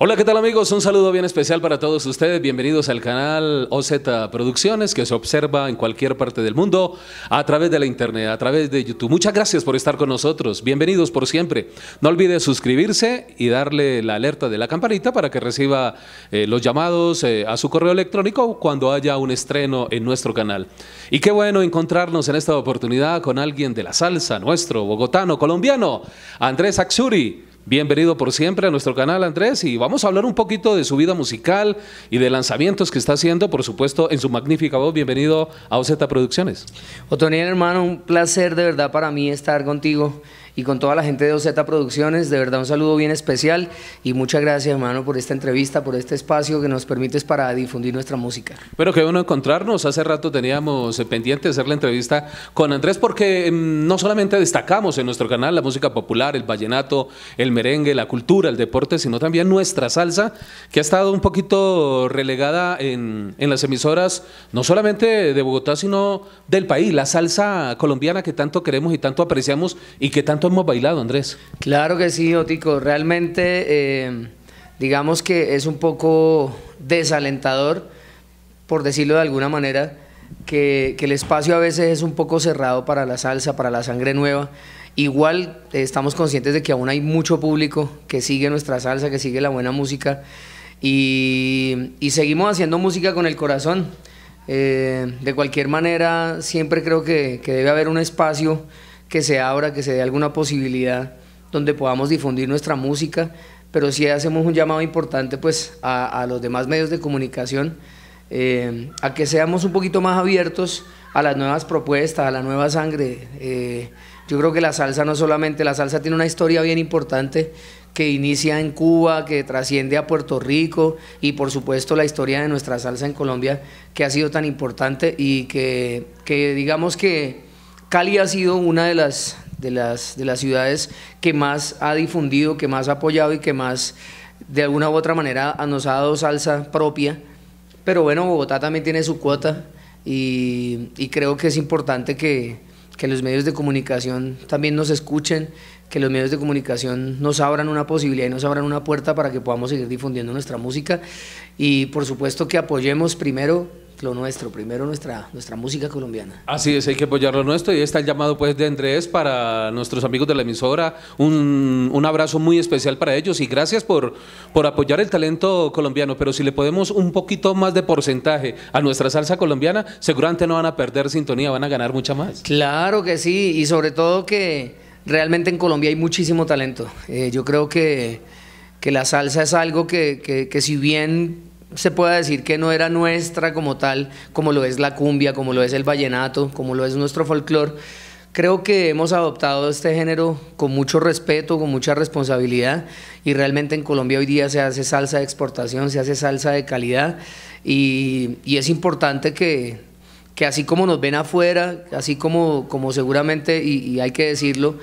Hola, ¿qué tal amigos? Un saludo bien especial para todos ustedes. Bienvenidos al canal OZ Producciones que se observa en cualquier parte del mundo a través de la internet, a través de YouTube. Muchas gracias por estar con nosotros. Bienvenidos por siempre. No olvide suscribirse y darle la alerta de la campanita para que reciba eh, los llamados eh, a su correo electrónico cuando haya un estreno en nuestro canal. Y qué bueno encontrarnos en esta oportunidad con alguien de la salsa, nuestro bogotano, colombiano, Andrés Axuri. Bienvenido por siempre a nuestro canal, Andrés, y vamos a hablar un poquito de su vida musical y de lanzamientos que está haciendo, por supuesto, en su magnífica voz. Bienvenido a Oceta Producciones. Otoniel, hermano, un placer de verdad para mí estar contigo y con toda la gente de OZ Producciones. De verdad, un saludo bien especial y muchas gracias, hermano, por esta entrevista, por este espacio que nos permites para difundir nuestra música. Bueno, qué bueno encontrarnos. Hace rato teníamos eh, pendiente hacer la entrevista con Andrés porque mm, no solamente destacamos en nuestro canal la música popular, el vallenato, el merengue, la cultura, el deporte, sino también nuestra salsa, que ha estado un poquito relegada en, en las emisoras, no solamente de Bogotá, sino del país, la salsa colombiana que tanto queremos y tanto apreciamos y que tanto hemos bailado, Andrés. Claro que sí, Otico. Realmente, eh, digamos que es un poco desalentador, por decirlo de alguna manera, que, el espacio a veces es un poco cerrado para la salsa, para la sangre nueva. Igual eh, estamos conscientes de que aún hay mucho público que sigue nuestra salsa, que sigue la buena música y, seguimos haciendo música con el corazón. Eh, de cualquier manera, siempre creo que, que debe haber un espacio que se abra, que se dé alguna posibilidad donde podamos difundir nuestra música, pero sí hacemos un llamado importante pues a, los demás medios de comunicación, eh, a que seamos un poquito más abiertos a las nuevas propuestas, a la nueva sangre. Eh, yo creo que la salsa no solamente, la salsa tiene una historia bien importante que inicia en Cuba, que trasciende a Puerto Rico y por supuesto la historia de nuestra salsa en Colombia que ha sido tan importante y que, que digamos que Cali ha sido una de las, de las, de las ciudades que más ha difundido, que más ha apoyado y que más de alguna u otra manera nos ha dado salsa propia. Pero bueno, Bogotá también tiene su cuota y, creo que es importante que, que, los medios de comunicación también nos escuchen, que los medios de comunicación nos abran una posibilidad y nos abran una puerta para que podamos seguir difundiendo nuestra música y por supuesto que apoyemos primero lo nuestro, primero nuestra, nuestra música colombiana. Así es, hay que apoyar lo nuestro y está el llamado pues de Andrés para nuestros amigos de la emisora, un, abrazo muy especial para ellos y gracias por, por apoyar el talento colombiano, pero si le podemos un poquito más de porcentaje a nuestra salsa colombiana, seguramente no van a perder sintonía, van a ganar mucha más. Claro que sí, y sobre todo que realmente en Colombia hay muchísimo talento. Eh, yo creo que, la salsa es algo que si bien se pueda decir que no era nuestra como tal, como lo es la cumbia, como lo es el vallenato, como lo es nuestro folclore, creo que hemos adoptado este género con mucho respeto, con mucha responsabilidad y realmente en Colombia hoy día se hace salsa de exportación, se hace salsa de calidad y, es importante que, que, así como nos ven afuera, así como, como seguramente, y, hay que decirlo,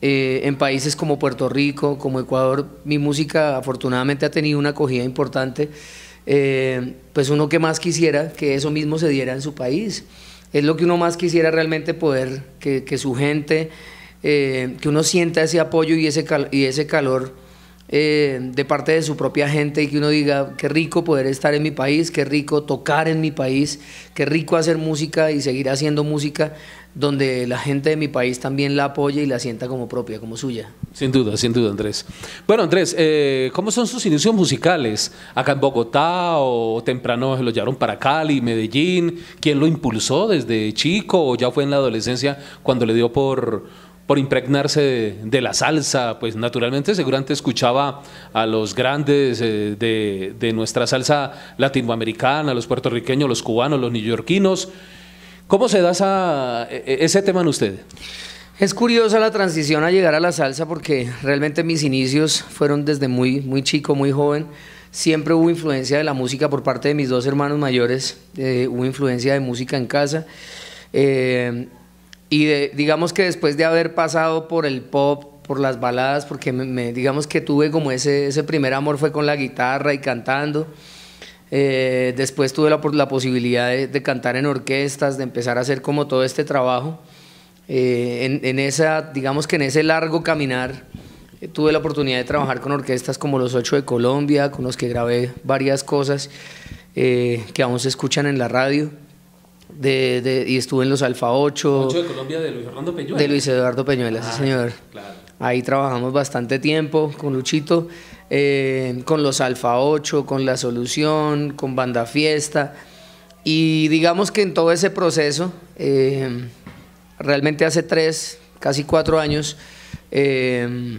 eh, en países como Puerto Rico, como Ecuador, mi música afortunadamente ha tenido una acogida importante. Eh, pues uno que más quisiera que eso mismo se diera en su país. Es lo que uno más quisiera realmente poder, que, su gente, eh, que uno sienta ese apoyo y ese, y ese calor eh, de parte de su propia gente y que uno diga, qué rico poder estar en mi país, qué rico tocar en mi país, qué rico hacer música y seguir haciendo música donde la gente de mi país también la apoya y la sienta como propia, como suya. Sin duda, sin duda, Andrés. Bueno, Andrés, eh, ¿cómo son sus inicios musicales? ¿Acá en Bogotá o temprano se lo llevaron para Cali, Medellín? ¿Quién lo impulsó desde chico o ya fue en la adolescencia cuando le dio por, por impregnarse de, la salsa, pues naturalmente seguramente escuchaba a los grandes eh, de, de nuestra salsa latinoamericana, los puertorriqueños, los cubanos, los neoyorquinos, ¿Cómo se da esa, e, e, ese tema en usted? Es curiosa la transición a llegar a la salsa porque realmente mis inicios fueron desde muy, muy chico, muy joven. Siempre hubo influencia de la música por parte de mis dos hermanos mayores, eh, hubo influencia de música en casa. Eh, y digamos que después de haber pasado por el pop, por las baladas, porque me, digamos que tuve como ese, ese primer amor fue con la guitarra y cantando. Eh, después tuve la, posibilidad de, cantar en orquestas, de empezar a hacer como todo este trabajo. Eh, en, esa, digamos que en ese largo caminar, eh, tuve la oportunidad de trabajar con orquestas como Los Ocho de Colombia, con los que grabé varias cosas que aún se escuchan en la radio. y estuve en los Alfa 8. de Colombia de Luis Eduardo Peñuelas. De Luis Eduardo ah, señor. Ahí trabajamos bastante tiempo con Luchito. Eh, con los Alfa 8, con La Solución, con Banda Fiesta. Y digamos que en todo ese proceso, eh, realmente hace tres, casi cuatro años, eh,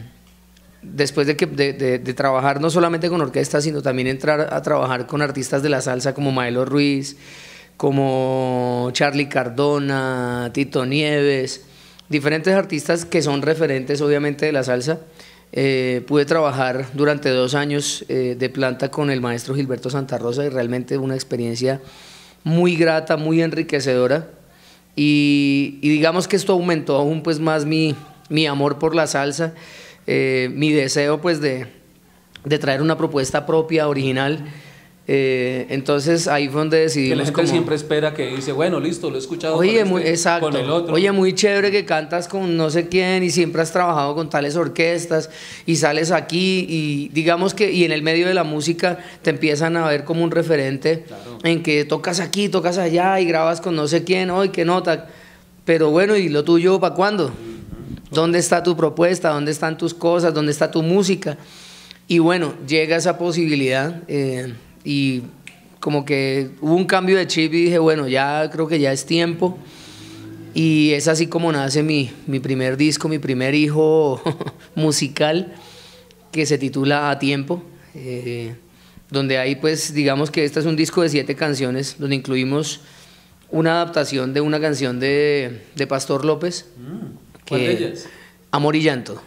después de, que, de, trabajar no solamente con orquestas, sino también entrar a trabajar con artistas de la salsa como Maelo Ruiz, como Charlie Cardona, Tito Nieves, diferentes artistas que son referentes obviamente de la salsa. Eh, pude trabajar durante dos años eh, de planta con el maestro Gilberto Santa Rosa y realmente una experiencia muy grata, muy enriquecedora. Y, digamos que esto aumentó aún pues más mi, amor por la salsa, eh, mi deseo pues de, de, traer una propuesta propia, original. Eh, entonces ahí fue donde decidimos. Que la siempre espera que dice, bueno, listo, lo he escuchado oye, con, este, muy, exacto, el otro. Oye, muy chévere que cantas con no sé quién y siempre has trabajado con tales orquestas y sales aquí y digamos que, y en el medio de la música te empiezan a ver como un referente en que tocas aquí, tocas allá y grabas con no sé quién, hoy qué nota. Pero bueno, ¿y lo tuyo para cuándo? ¿Dónde está tu propuesta? ¿Dónde están tus cosas? ¿Dónde está tu música? Y bueno, llega esa posibilidad. Eh, y como que hubo un cambio de chip y dije, bueno, ya creo que ya es tiempo. Y es así como nace mi, mi primer disco, mi primer hijo musical, que se titula A Tiempo, eh, donde ahí pues digamos que este es un disco de siete canciones, donde incluimos una adaptación de una canción de, de Pastor López. Mm, ¿Cuál que, de Amor y Llanto.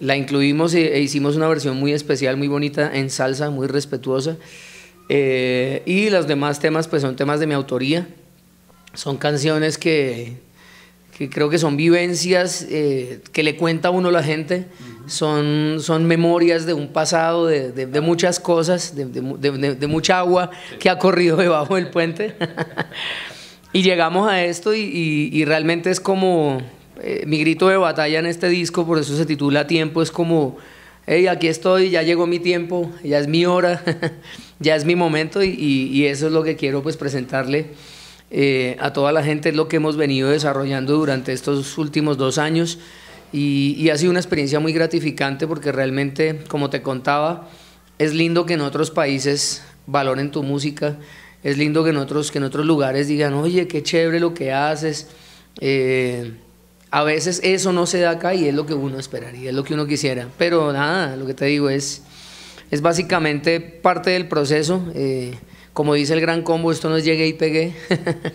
La incluimos e, e hicimos una versión muy especial, muy bonita, en salsa, muy respetuosa. Eh, y los demás temas pues son temas de mi autoría. Son canciones que, que creo que son vivencias eh, que le cuenta a uno la gente. son, son memorias de un pasado, de, de, muchas cosas, de, de mucha agua que ha corrido debajo del puente. y llegamos a esto y, realmente es como eh, mi grito de batalla en este disco, por eso se titula Tiempo, es como hey, aquí estoy, ya llegó mi tiempo, ya es mi hora, ya es mi momento y, eso es lo que quiero pues presentarle eh, a toda la gente, es lo que hemos venido desarrollando durante estos últimos dos años y, ha sido una experiencia muy gratificante porque realmente, como te contaba, es lindo que en otros países valoren tu música, es lindo que en otros, que en otros lugares digan, oye, qué chévere lo que haces. Eh, a veces eso no se da acá y es lo que uno esperaría, es lo que uno quisiera. Pero nada, lo que te digo es, es básicamente parte del proceso. Eh, como dice el gran combo, esto no es llegué y pegué.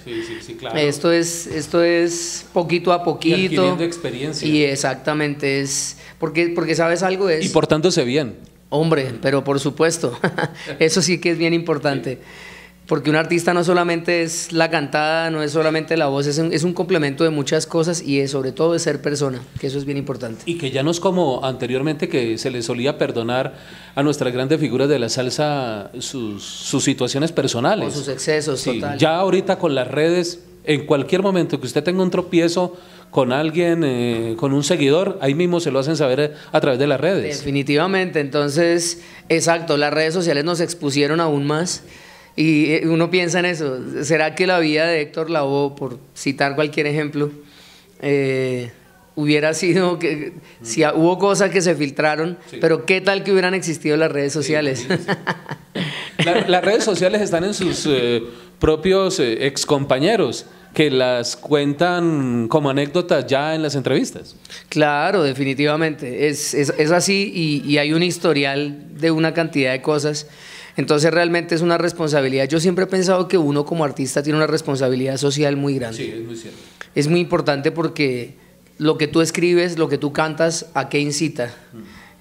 sí, sí, sí, claro. Esto es, esto es poquito a poquito. Y adquiriendo experiencia. Y exactamente es. Porque, porque sabes algo es. Y portándose bien. Hombre, pero por supuesto. Eso sí que es bien importante porque un artista no solamente es la cantada, no es solamente la voz, es un, es un complemento de muchas cosas y es sobre todo de ser persona, que eso es bien importante. Y que ya no es como anteriormente que se le solía perdonar a nuestras grandes figuras de la salsa sus, situaciones personales. O sus excesos, Ya ahorita con las redes, en cualquier momento que usted tenga un tropiezo con alguien, eh, con un seguidor, ahí mismo se lo hacen saber eh, a través de las redes. Definitivamente, entonces, exacto, las redes sociales nos expusieron aún más y eh, uno piensa en eso. ¿Será que la vida de Héctor Lavoe, por citar cualquier ejemplo, eh, hubiera sido que si hubo cosas que se filtraron, pero qué tal que hubieran existido las redes sociales? las redes sociales están en sus eh, propios excompañeros que las cuentan como anécdotas ya en las entrevistas. Claro, definitivamente. Es, así y hay un historial de una cantidad de cosas. Entonces realmente es una responsabilidad. Yo siempre he pensado que uno como artista tiene una responsabilidad social muy grande. Sí, es muy cierto. Es muy importante porque lo que tú escribes, lo que tú cantas, ¿a qué incita?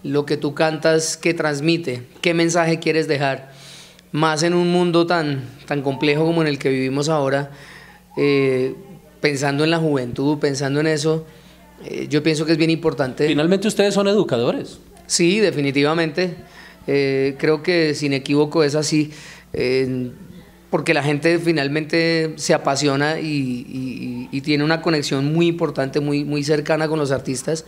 Mm. Lo que tú cantas, ¿qué transmite? ¿Qué mensaje quieres dejar? Más en un mundo tan, tan complejo como en el que vivimos ahora, eh, pensando en la juventud, pensando en eso, eh, yo pienso que es bien importante. Finalmente ustedes son educadores. Sí, definitivamente. Eh, creo que sin equívoco es así, eh, porque la gente finalmente se apasiona y, tiene una conexión muy importante, muy, muy cercana con los artistas.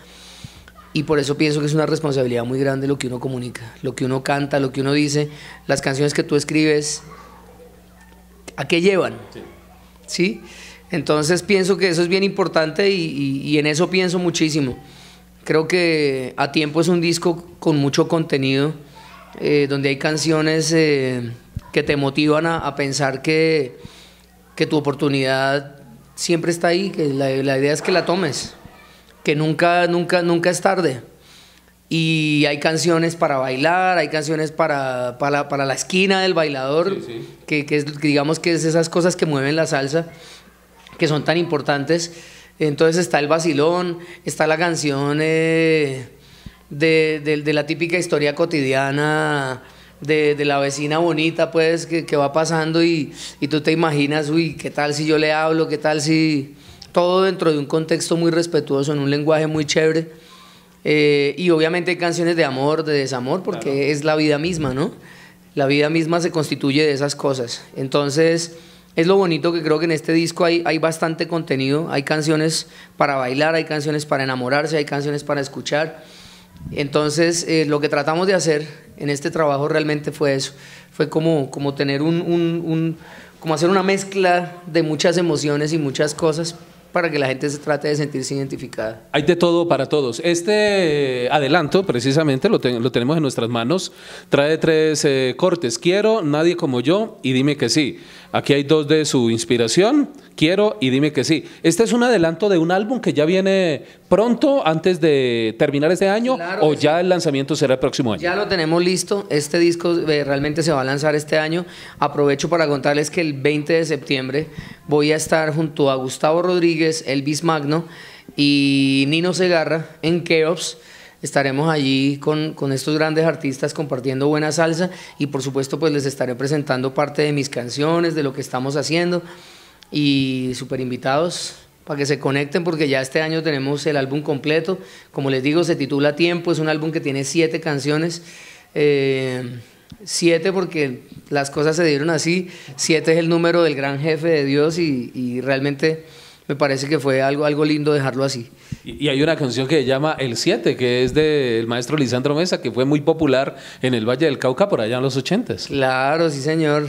Y por eso pienso que es una responsabilidad muy grande lo que uno comunica, lo que uno canta, lo que uno dice, las canciones que tú escribes, ¿a qué llevan? ¿Sí? Entonces pienso que eso es bien importante y, en eso pienso muchísimo. Creo que A Tiempo es un disco con mucho contenido, eh, donde hay canciones eh, que te motivan a, pensar que, tu oportunidad siempre está ahí, que la, idea es que la tomes, que nunca, nunca, nunca es tarde. Y hay canciones para bailar, hay canciones para, para, la esquina del bailador, Que, digamos que es esas cosas que mueven la salsa, que son tan importantes. Entonces está el vacilón, está la canción... Eh, de, la típica historia cotidiana. De, la vecina bonita, pues, que, va pasando y, tú te imaginas, uy, ¿qué tal si yo le hablo? ¿Qué tal si...? Todo dentro de un contexto muy respetuoso, en un lenguaje muy chévere. Eh, y obviamente hay canciones de amor, de desamor, porque es la vida misma, ¿no? La vida misma se constituye de esas cosas. Entonces, es lo bonito que creo que en este disco hay, hay bastante contenido. Hay canciones para bailar, hay canciones para enamorarse, hay canciones para escuchar entonces, eh, lo que tratamos de hacer en este trabajo realmente fue eso, fue como, como tener un, como hacer una mezcla de muchas emociones y muchas cosas para que la gente se trate de sentirse identificada. Hay de todo para todos. Este eh, adelanto, precisamente, lo, tenemos en nuestras manos. Trae tres eh, cortes. Quiero, nadie como yo y dime que sí. Aquí hay dos de su inspiración Quiero y dime que sí. Este es un adelanto de un álbum que ya viene pronto, antes de terminar este año, o ya el lanzamiento será el próximo año. Ya lo tenemos listo. Este disco eh, realmente se va a lanzar este año. Aprovecho para contarles que el 20 de septiembre voy a estar junto a Gustavo Rodríguez, Elvis Magno y Nino Segarra en Keops estaremos allí con, con, estos grandes artistas compartiendo buena salsa y por supuesto pues les estaré presentando parte de mis canciones, de lo que estamos haciendo y super invitados para que se conecten porque ya este año tenemos el álbum completo. Como les digo, se titula Tiempo, es un álbum que tiene siete canciones. Eh, siete porque las cosas se dieron así. Siete es el número del gran jefe de Dios y, realmente me parece que fue algo, algo lindo dejarlo así. Y, hay una canción que se llama El 7, que es del maestro Lisandro Mesa, que fue muy popular en el Valle del Cauca por allá en los ochentas. Claro, sí señor.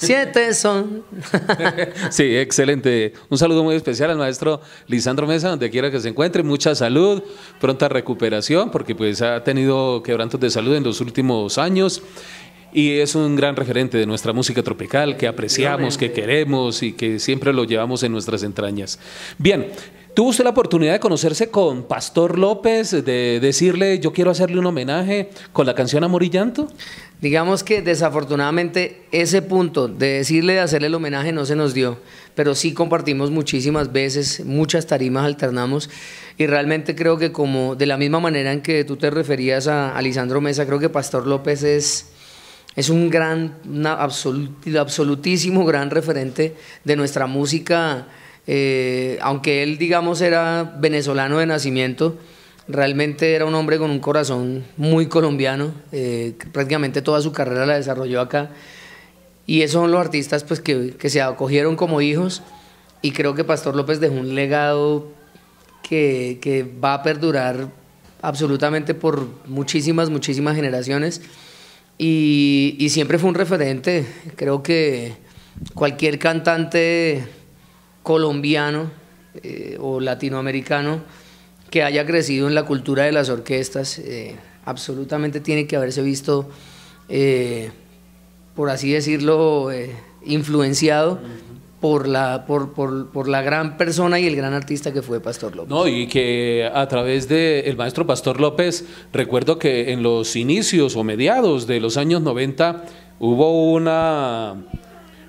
Siete son. sí, excelente. Un saludo muy especial al maestro Lisandro Mesa, donde quiera que se encuentre. Mucha salud, pronta recuperación, porque pues ha tenido quebrantos de salud en los últimos años y es un gran referente de nuestra música tropical que apreciamos, que queremos y que siempre lo llevamos en nuestras entrañas. Bien, ¿Tuvo usted la oportunidad de conocerse con Pastor López, de decirle yo quiero hacerle un homenaje con la canción Amor y Llanto? Digamos que desafortunadamente ese punto de decirle de hacerle el homenaje no se nos dio, pero sí compartimos muchísimas veces, muchas tarimas alternamos y realmente creo que como de la misma manera en que tú te referías a, Lisandro Mesa, creo que Pastor López es es un gran, un absolutísimo gran referente de nuestra música eh, aunque él, digamos, era venezolano de nacimiento, realmente era un hombre con un corazón muy colombiano. Eh, prácticamente toda su carrera la desarrolló acá. Y esos son los artistas pues, que, se acogieron como hijos. Y creo que Pastor López dejó un legado que, va a perdurar absolutamente por muchísimas, muchísimas generaciones. Y, y, siempre fue un referente. Creo que cualquier cantante colombiano eh, o latinoamericano que haya crecido en la cultura de las orquestas. Eh, absolutamente tiene que haberse visto, eh, por así decirlo, influenciado. Por la, por, la gran persona y el gran artista que fue Pastor López. No, y que a través del maestro Pastor López, recuerdo que en los inicios o mediados de los años 90 hubo una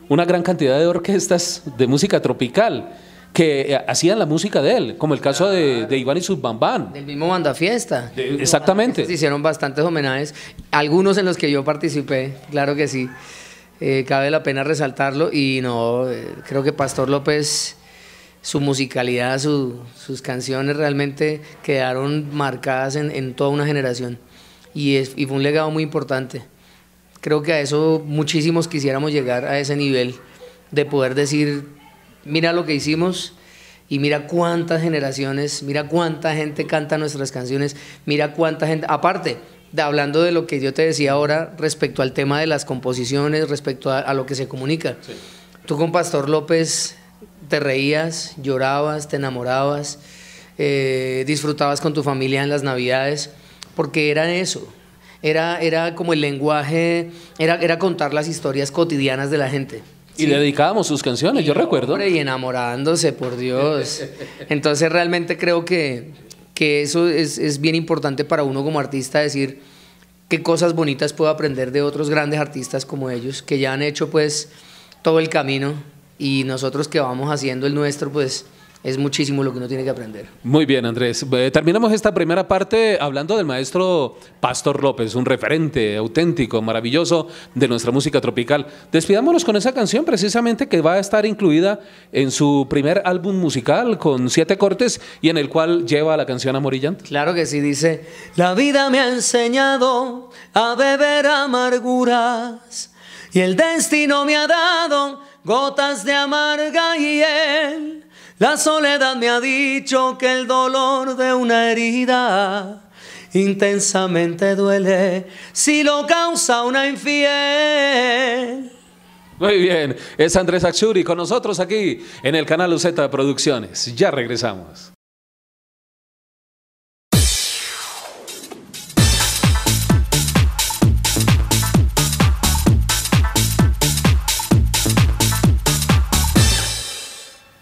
una gran cantidad de orquestas de música tropical que eh, hacían la música de él, como el caso de, Iván y sus bambán. Del mismo banda fiesta. exactamente exactamente. Hicieron bastantes homenajes, algunos en los que yo participé, claro que sí. Eh, cabe la pena resaltarlo y no, eh, creo que Pastor López, su musicalidad, sus canciones realmente quedaron marcadas en, en toda una generación y, es, y fue un legado muy importante. Creo que a eso muchísimos quisiéramos llegar a ese nivel de poder decir, mira lo que hicimos y mira cuántas generaciones, mira cuánta gente canta nuestras canciones, mira cuánta gente, aparte, de, hablando de lo que yo te decía ahora respecto al tema de las composiciones, respecto a, lo que se comunica. Tú con Pastor López te reías, llorabas, te enamorabas, eh, disfrutabas con tu familia en las navidades, porque era eso, era, como el lenguaje, era, era contar las historias cotidianas de la gente. Y le dedicábamos sus canciones, yo recuerdo. y enamorándose, por Dios. Entonces realmente creo que, que eso es, es, bien importante para uno como artista decir qué cosas bonitas puedo aprender de otros grandes artistas como ellos, que ya han hecho pues todo el camino y nosotros que vamos haciendo el nuestro, pues es muchísimo lo que uno tiene que aprender. Muy bien, Andrés. Eh, terminamos esta primera parte hablando del maestro Pastor López, un referente auténtico, maravilloso de nuestra música tropical. Despidámonos con esa canción precisamente que va a estar incluida en su primer álbum musical con siete cortes y en el cual lleva la canción Amorillante. Claro que sí, dice, la vida me ha enseñado a beber amarguras y el destino me ha dado gotas de amarga hiel. La soledad me ha dicho que el dolor de una herida intensamente duele si lo causa una infiel. Muy bien, es Andrés Axuri con nosotros aquí en el canal UZ Producciones. Ya regresamos.